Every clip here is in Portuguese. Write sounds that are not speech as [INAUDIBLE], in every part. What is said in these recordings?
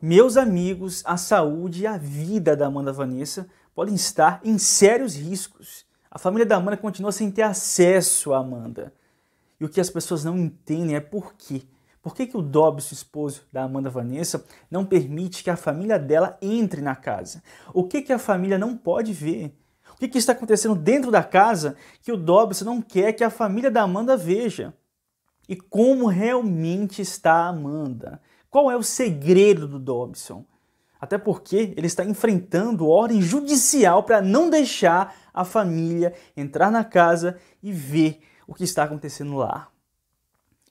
Meus amigos, a saúde e a vida da Amanda Vanessa podem estar em sérios riscos. A família da Amanda continua sem ter acesso à Amanda. E o que as pessoas não entendem é por quê. Por que, que o Dobbs, esposo da Amanda Vanessa, não permite que a família dela entre na casa? O que, que a família não pode ver? O que, que está acontecendo dentro da casa que o Dobbs não quer que a família da Amanda veja? E como realmente está a Amanda? Qual é o segredo do Dobson? Até porque ele está enfrentando ordem judicial para não deixar a família entrar na casa e ver o que está acontecendo lá.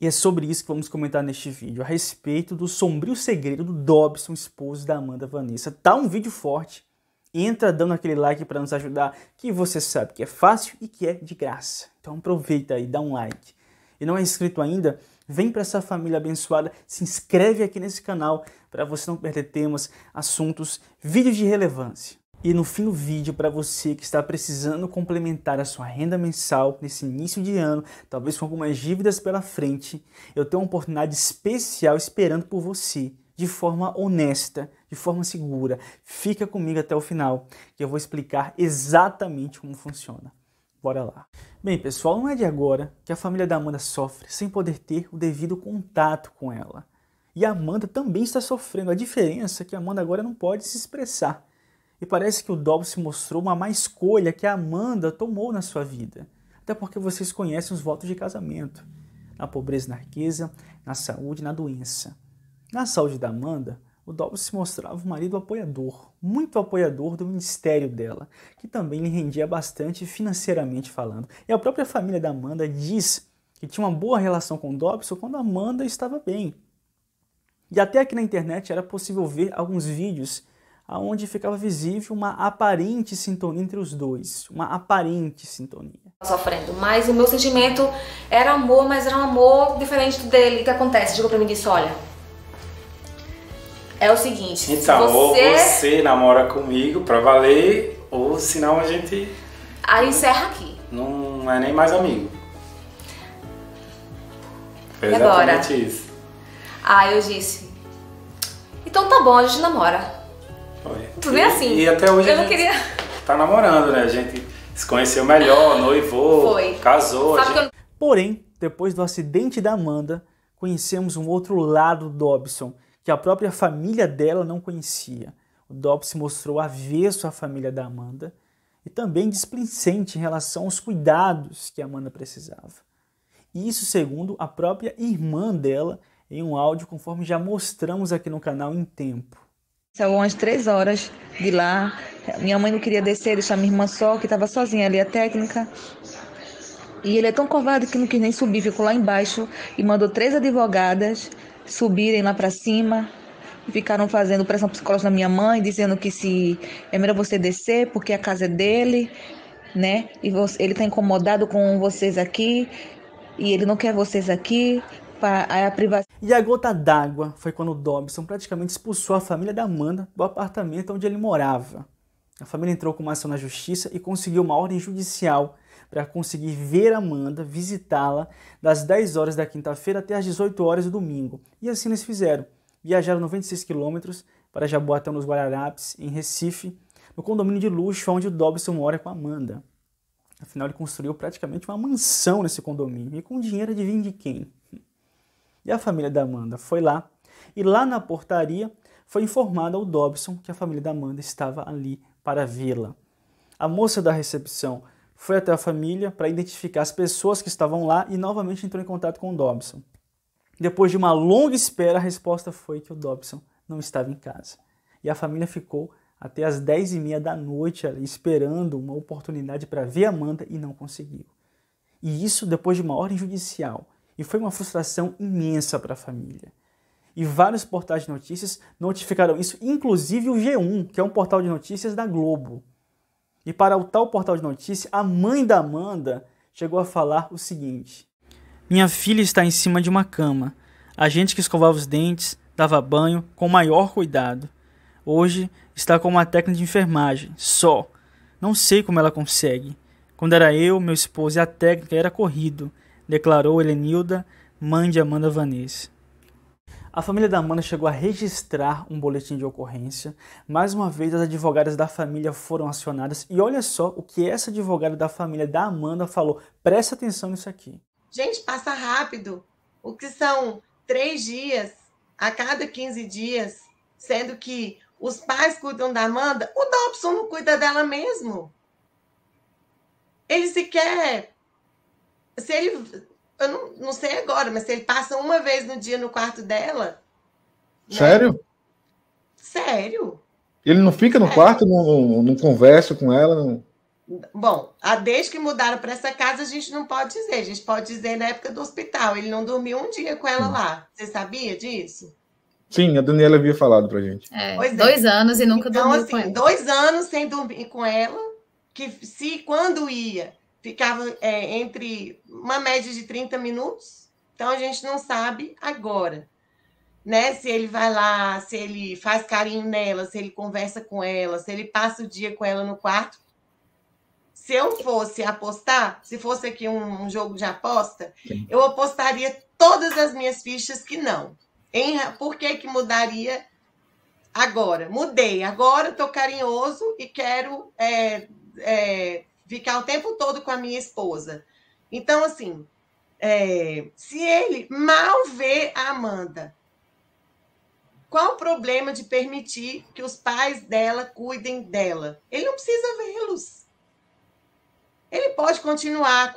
E é sobre isso que vamos comentar neste vídeo, a respeito do sombrio segredo do Dobson, esposo da Amanda Vanessa. Tá um vídeo forte. Entra dando aquele like para nos ajudar, que você sabe que é fácil e que é de graça. Então aproveita aí, dá um like. E não é inscrito ainda? Vem para essa família abençoada, se inscreve aqui nesse canal para você não perder temas, assuntos, vídeos de relevância. E no fim do vídeo, para você que está precisando complementar a sua renda mensal nesse início de ano, talvez com algumas dívidas pela frente, eu tenho uma oportunidade especial esperando por você, de forma honesta, de forma segura. Fica comigo até o final, que eu vou explicar exatamente como funciona. Bora lá. Bem, pessoal, não é de agora que a família da Amanda sofre sem poder ter o devido contato com ela. E a Amanda também está sofrendo. A diferença é que a Amanda agora não pode se expressar. E parece que o Dobbs se mostrou uma má escolha que a Amanda tomou na sua vida. Até porque vocês conhecem os votos de casamento. Na pobreza e na riqueza, na saúde e na doença. Na saúde da Amanda, o Dobbs se mostrava um marido apoiador, muito apoiador do ministério dela, que também lhe rendia bastante financeiramente falando. E a própria família da Amanda diz que tinha uma boa relação com o Dobson quando a Amanda estava bem. E até aqui na internet era possível ver alguns vídeos aonde ficava visível uma aparente sintonia entre os dois, uma aparente sintonia. Sofrendo, mas o meu sentimento era amor, mas era um amor diferente do dele. O que acontece? Diga para mim e disse: Olha, é o seguinte. Então, você... ou você namora comigo pra valer, ou senão a gente. Aí encerra aqui. Não é nem mais amigo. Foi e agora? isso. Ah, eu disse. Então tá bom, a gente namora. Foi. Tudo e, assim. E até hoje. Eu não queria. Tá namorando, né? A gente se conheceu melhor, [LAUGHS] noivou, Foi. casou. Gente... Eu... Porém, depois do acidente da Amanda, conhecemos um outro lado do Dobson que a própria família dela não conhecia. O Dops se mostrou avesso à família da Amanda e também displicente em relação aos cuidados que a Amanda precisava. Isso segundo a própria irmã dela em um áudio, conforme já mostramos aqui no canal em tempo. São umas três horas de lá. Minha mãe não queria descer, deixar minha irmã só, que estava sozinha ali a técnica. E ele é tão covarde que não quis nem subir, ficou lá embaixo e mandou três advogadas subirem lá para cima e ficaram fazendo pressão psicológica na minha mãe, dizendo que se é melhor você descer porque a casa é dele, né? E você, ele está incomodado com vocês aqui e ele não quer vocês aqui. para a privacidade. E a gota d'água foi quando o Dobson praticamente expulsou a família da Amanda do apartamento onde ele morava. A família entrou com uma ação na justiça e conseguiu uma ordem judicial para conseguir ver Amanda, visitá-la das 10 horas da quinta-feira até as 18 horas do domingo. E assim eles fizeram. Viajaram 96 quilômetros para Jaboatão dos Guararapes, em Recife, no condomínio de luxo onde o Dobson mora com Amanda. Afinal, ele construiu praticamente uma mansão nesse condomínio. E com dinheiro, adivinha de quem? E a família da Amanda foi lá. E lá na portaria foi informada ao Dobson que a família da Amanda estava ali para vê-la. A moça da recepção foi até a família para identificar as pessoas que estavam lá e novamente entrou em contato com o Dobson. Depois de uma longa espera, a resposta foi que o Dobson não estava em casa. E a família ficou até as 10 e meia da noite ali, esperando uma oportunidade para ver Amanda e não conseguiu. E isso depois de uma ordem judicial. E foi uma frustração imensa para a família. E vários portais de notícias notificaram isso, inclusive o G1, que é um portal de notícias da Globo. E para o tal portal de notícia, a mãe da Amanda chegou a falar o seguinte: Minha filha está em cima de uma cama. A gente que escovava os dentes, dava banho com maior cuidado. Hoje está com uma técnica de enfermagem, só. Não sei como ela consegue. Quando era eu, meu esposo e a técnica era corrido, declarou Helenilda, mãe de Amanda Vanessa. A família da Amanda chegou a registrar um boletim de ocorrência. Mais uma vez, as advogadas da família foram acionadas. E olha só o que essa advogada da família da Amanda falou. Presta atenção nisso aqui. Gente, passa rápido. O que são três dias a cada 15 dias, sendo que os pais cuidam da Amanda, o Dobson não cuida dela mesmo. Ele sequer. Se ele eu não, não sei agora, mas se ele passa uma vez no dia no quarto dela. Né? Sério? Né? Sério. Ele não fica no é. quarto, não, não, conversa com ela? Não... Bom, desde que mudaram para essa casa, a gente não pode dizer. A gente pode dizer na época do hospital. Ele não dormiu um dia com ela hum. lá. Você sabia disso? Sim, a Daniela havia falado pra gente. É, é. Dois anos e nunca então, dormiu assim, com ela. Dois anos sem dormir com ela, que se quando ia ficava é, entre uma média de 30 minutos. Então a gente não sabe agora, né? Se ele vai lá, se ele faz carinho nela, se ele conversa com ela, se ele passa o dia com ela no quarto. Se eu fosse apostar, se fosse aqui um, um jogo de aposta, Sim. eu apostaria todas as minhas fichas que não. Em, por que, que mudaria agora? Mudei, agora estou carinhoso e quero é, é, ficar o tempo todo com a minha esposa. Então, assim, é, se ele mal vê a Amanda, qual o problema de permitir que os pais dela cuidem dela? Ele não precisa vê-los. Ele pode continuar a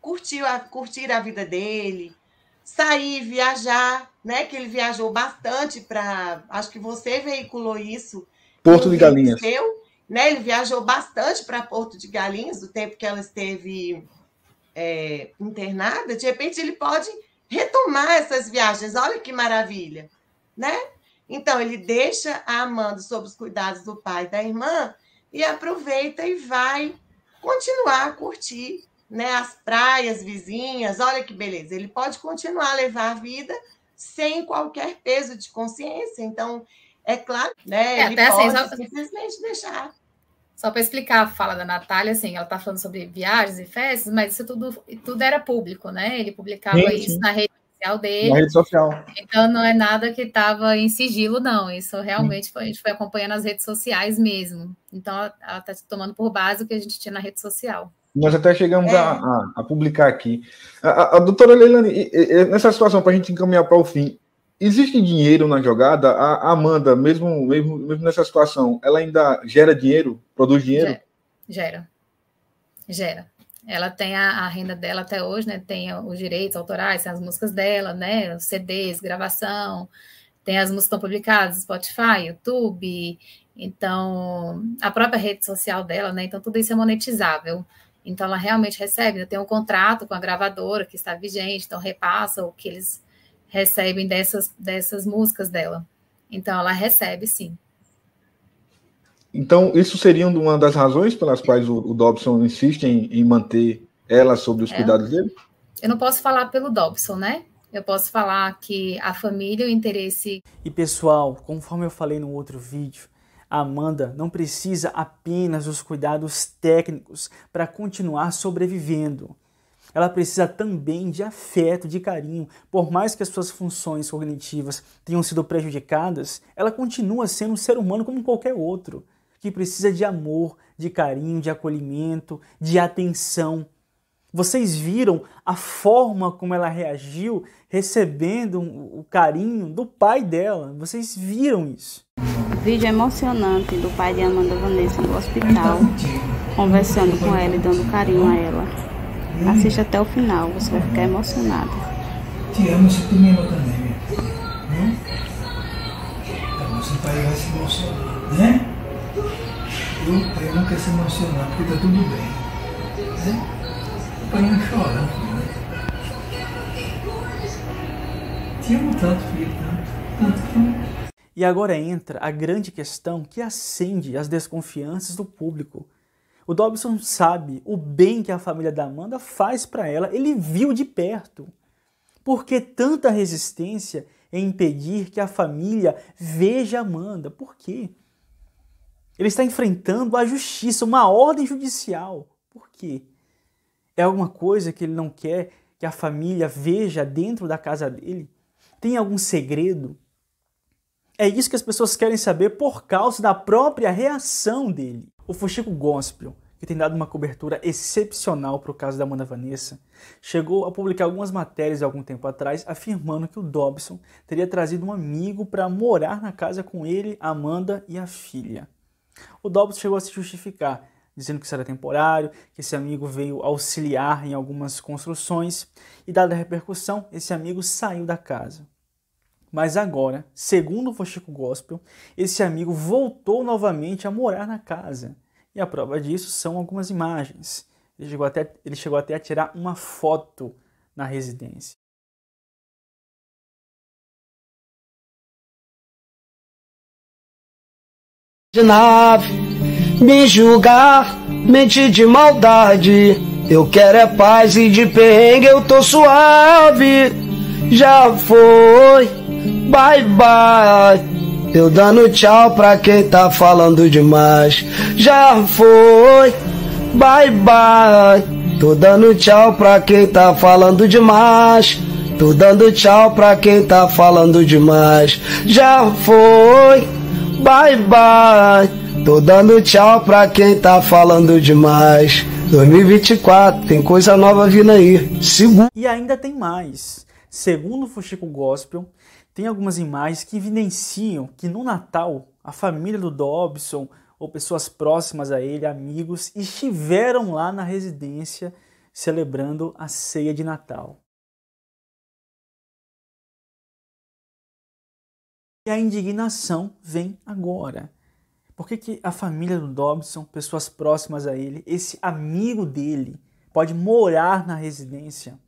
curtir a, curtir a vida dele, sair, viajar, né? Que ele viajou bastante para. Acho que você veiculou isso. Porto de Galinhas. Seu, né? Ele viajou bastante para Porto de Galinhas, do tempo que ela esteve é, internada. De repente, ele pode retomar essas viagens. Olha que maravilha, né? Então, ele deixa a Amanda sob os cuidados do pai e da irmã e aproveita e vai continuar a curtir né, as praias vizinhas. Olha que beleza, ele pode continuar a levar a vida sem qualquer peso de consciência. Então, é claro, né? É, ele até assim, pode assim, só... simplesmente deixar. Só para explicar a fala da Natália, assim, ela está falando sobre viagens e festas, mas isso tudo, tudo era público, né? Ele publicava sim, sim. isso na rede social dele. Na rede social. Então não é nada que estava em sigilo, não. Isso realmente foi, a gente foi acompanhando as redes sociais mesmo. Então ela está tomando por base o que a gente tinha na rede social. Nós até chegamos é. a, a, a, publicar aqui. A, a doutora Leilani, nessa situação, para a gente encaminhar para o fim, existe dinheiro na jogada? A Amanda, mesmo, mesmo, mesmo nessa situação, ela ainda gera dinheiro? Produz dinheiro? Gera. Gera. Ela tem a, a renda dela até hoje, né? Tem os direitos autorais, tem as músicas dela, né? CDs, gravação, tem as músicas que estão publicadas, Spotify, YouTube, então a própria rede social dela, né? Então tudo isso é monetizável. Então ela realmente recebe, né? tem um contrato com a gravadora que está vigente, então repassa o que eles recebem dessas, dessas músicas dela. Então, ela recebe, sim. Então, isso seria uma das razões pelas quais o, o Dobson insiste em, em, manter ela sob os é, cuidados dele? Eu não posso falar pelo Dobson, né? Eu posso falar que a família, o interesse. E pessoal, conforme eu falei no outro vídeo, a Amanda não precisa apenas dos cuidados técnicos para continuar sobrevivendo ela precisa também de afeto, de carinho. Por mais que as suas funções cognitivas tenham sido prejudicadas, ela continua sendo um ser humano como qualquer outro, que precisa de amor, de carinho, de acolhimento, de atenção. Vocês viram a forma como ela reagiu recebendo o carinho do pai dela. Vocês viram isso. Vídeo emocionante do pai de Amanda Vanessa no hospital, conversando com ela e dando carinho a ela. Assista até o final, você vai ficar emocionado. Te amo se tu me ama também, minha filha. Então, seu pai vai se emocionar, né? Eu, pai não quer se emocionar porque tá tudo bem. Né? O pai não chora, né? Te amo tanto, filho, tanto, tanto, tanto. E agora entra a grande questão que acende as desconfianças do público o Dobson sabe o bem que a família da Amanda faz para ela, ele viu de perto. Por que tanta resistência em impedir que a família veja Amanda? Por quê? Ele está enfrentando a justiça, uma ordem judicial. Por quê? É alguma coisa que ele não quer que a família veja dentro da casa dele? Tem algum segredo? É isso que as pessoas querem saber por causa da própria reação dele. O Fuxico Gospel, que tem dado uma cobertura excepcional para o caso da Amanda Vanessa, chegou a publicar algumas matérias há algum tempo atrás afirmando que o Dobson teria trazido um amigo para morar na casa com ele, Amanda e a filha. O Dobson chegou a se justificar, dizendo que isso era temporário, que esse amigo veio auxiliar em algumas construções e, dada a repercussão, esse amigo saiu da casa. Mas agora, segundo o Chico Gospel, esse amigo voltou novamente a morar na casa. E a prova disso são algumas imagens. Ele chegou até, ele chegou até a tirar uma foto na residência. De nave, me julgar, mente de maldade. Eu quero é paz e de perrengue eu tô suave. Já foi Bye bye. Eu dando tchau pra quem tá falando demais. Já foi. Bye bye. Tô dando tchau pra quem tá falando demais. Tô dando tchau pra quem tá falando demais. Já foi. Bye bye. Tô dando tchau pra quem tá falando demais. 2024, tem coisa nova vindo aí. Segundo E ainda tem mais. Segundo o Fuxico Gospel, tem algumas imagens que evidenciam que no Natal a família do Dobson ou pessoas próximas a ele, amigos, estiveram lá na residência celebrando a ceia de Natal. E a indignação vem agora. Por que, que a família do Dobson, pessoas próximas a ele, esse amigo dele, pode morar na residência?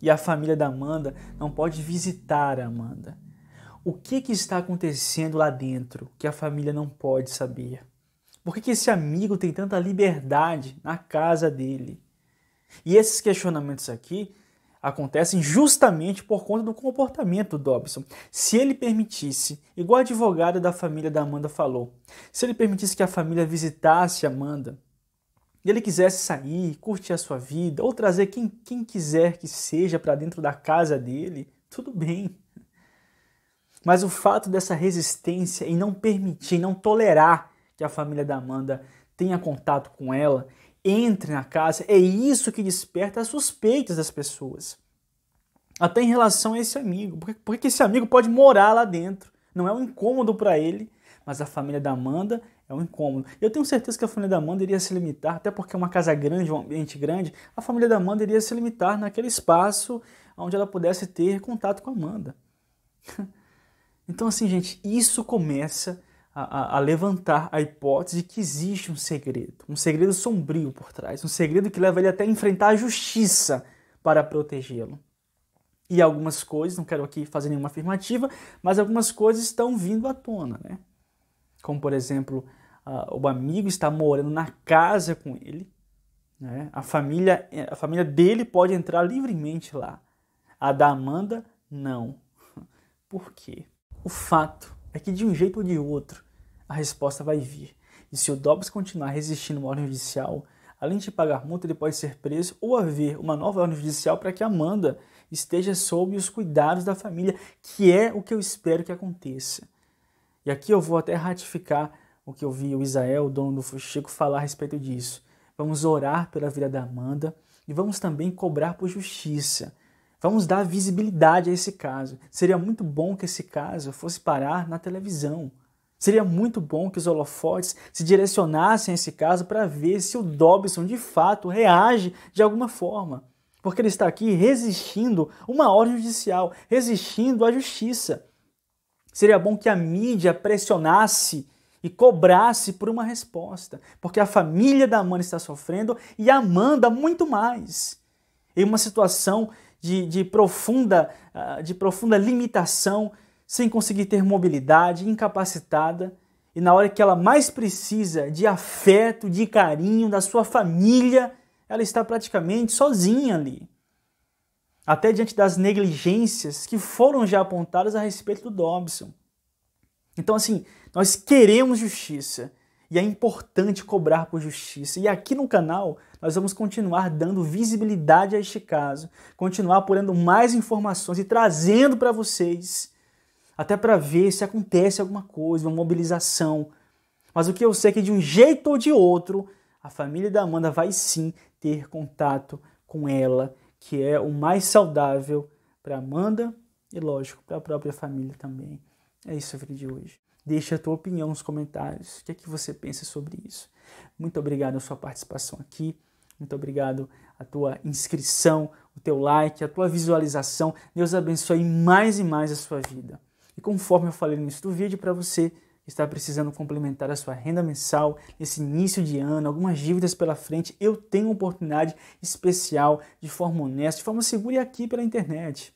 e a família da Amanda não pode visitar a Amanda. O que, que está acontecendo lá dentro que a família não pode saber? Por que, que esse amigo tem tanta liberdade na casa dele? E esses questionamentos aqui acontecem justamente por conta do comportamento do Dobson. Se ele permitisse, igual a advogada da família da Amanda falou, se ele permitisse que a família visitasse a Amanda, e ele quisesse sair, curtir a sua vida, ou trazer quem, quem quiser que seja para dentro da casa dele, tudo bem. Mas o fato dessa resistência em não permitir, em não tolerar que a família da Amanda tenha contato com ela, entre na casa, é isso que desperta as suspeitas das pessoas. Até em relação a esse amigo, porque, porque esse amigo pode morar lá dentro, não é um incômodo para ele, mas a família da Amanda é um incômodo. Eu tenho certeza que a família da Amanda iria se limitar, até porque é uma casa grande, um ambiente grande, a família da Amanda iria se limitar naquele espaço onde ela pudesse ter contato com a Amanda. [LAUGHS] Então, assim, gente, isso começa a, a, a, levantar a hipótese de que existe um segredo, um segredo sombrio por trás, um segredo que leva ele até a enfrentar a justiça para protegê-lo. E algumas coisas, não quero aqui fazer nenhuma afirmativa, mas algumas coisas estão vindo à tona, né? Como, por exemplo, uh, o amigo está morando na casa com ele, né? a, família, a família dele pode entrar livremente lá. A da Amanda, não. [LAUGHS] Por quê? O fato é que de um jeito ou de outro, a resposta vai vir. E se o Dobbs continuar resistindo uma ordem judicial, além de pagar multa, ele pode ser preso ou haver uma nova ordem judicial para que Amanda esteja sob os cuidados da família, que é o que eu espero que aconteça. E aqui eu vou até ratificar o que eu vi o Isael, o dono do Fuxico, falar a respeito disso. Vamos orar pela vida da Amanda e vamos também cobrar por justiça. Vamos dar visibilidade a esse caso. Seria muito bom que esse caso fosse parar na televisão. Seria muito bom que os holofotes se direcionassem a esse caso para ver se o Dobson de fato reage de alguma forma. Porque ele está aqui resistindo uma ordem judicial, resistindo à justiça. Seria bom que a mídia pressionasse e cobrasse por uma resposta, porque a família da Amanda está sofrendo e a Amanda muito mais. Em uma situação de, de, profunda, ah, de profunda limitação, sem conseguir ter mobilidade, incapacitada, e na hora que ela mais precisa de afeto, de carinho da sua família, ela está praticamente sozinha ali. Até diante das negligências que foram já apontadas a respeito do Dobson. Então, assim, nós queremos justiça e é importante cobrar por justiça. E aqui no canal nós vamos continuar dando visibilidade a este caso, continuar apurando mais informações e trazendo para vocês até para ver se acontece alguma coisa, uma mobilização. Mas o que eu sei é que de um jeito ou de outro, a família da Amanda vai sim ter contato com ela, que é o mais saudável para Amanda e lógico, para a própria família também. É isso o vídeo de hoje. Deixe a tua opinião nos comentários. O que é que você pensa sobre isso? Muito obrigado a sua participação aqui. Muito obrigado a tua inscrição, o teu like, a tua visualização. Deus abençoe mais e mais a sua vida. E conforme eu falei no início do vídeo, para você está precisando complementar a sua renda mensal nesse início de ano, algumas dívidas pela frente, eu tenho uma oportunidade especial de forma honesta, de forma segura e aqui pela internet.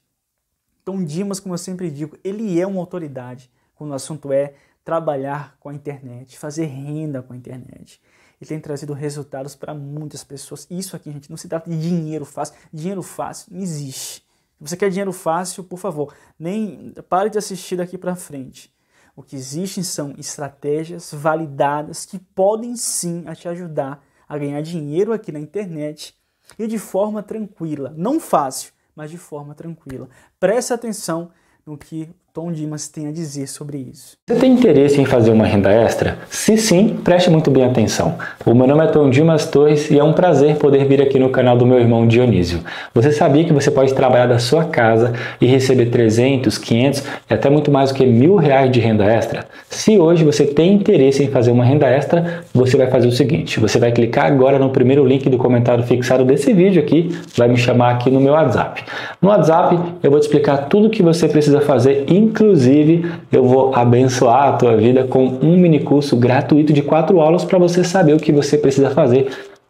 Tom Dimas, como eu sempre digo, ele é uma autoridade quando o assunto é trabalhar com a internet, fazer renda com a internet. E tem trazido resultados para muitas pessoas. Isso aqui, gente, não se trata de dinheiro fácil. Dinheiro fácil não existe. Se você quer dinheiro fácil, por favor, nem pare de assistir daqui para frente. O que existem são estratégias validadas que podem sim te ajudar a ganhar dinheiro aqui na internet e de forma tranquila, não fácil, mas de forma tranquila. Preste atenção no que Tom Dimas tem a dizer sobre isso. Você tem interesse em fazer uma renda extra? Se sim, preste muito bem atenção. O meu nome é Tom Dimas Torres e é um prazer poder vir aqui no canal do meu irmão Dionísio. Você sabia que você pode trabalhar da sua casa e receber 300, 500 e até muito mais do que mil reais de renda extra? Se hoje você tem interesse em fazer uma renda extra, você vai fazer o seguinte: você vai clicar agora no primeiro link do comentário fixado desse vídeo aqui, vai me chamar aqui no meu WhatsApp. No WhatsApp eu vou te explicar tudo o que você precisa fazer, inclusive eu vou abençoar a tua vida com um mini curso gratuito de quatro aulas para você saber o que você precisa fazer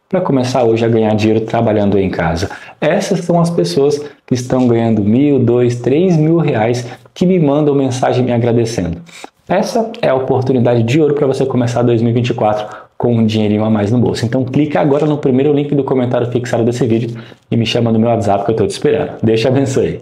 para começar hoje a ganhar dinheiro trabalhando em casa. Essas são as pessoas que estão ganhando mil, dois, três mil reais que me mandam mensagem me agradecendo. Essa é a oportunidade de ouro para você começar 2024 com um dinheirinho a mais no bolso. Então clica agora no primeiro link do comentário fixado desse vídeo e me chama no meu WhatsApp que eu estou te esperando. Deixa abençoe.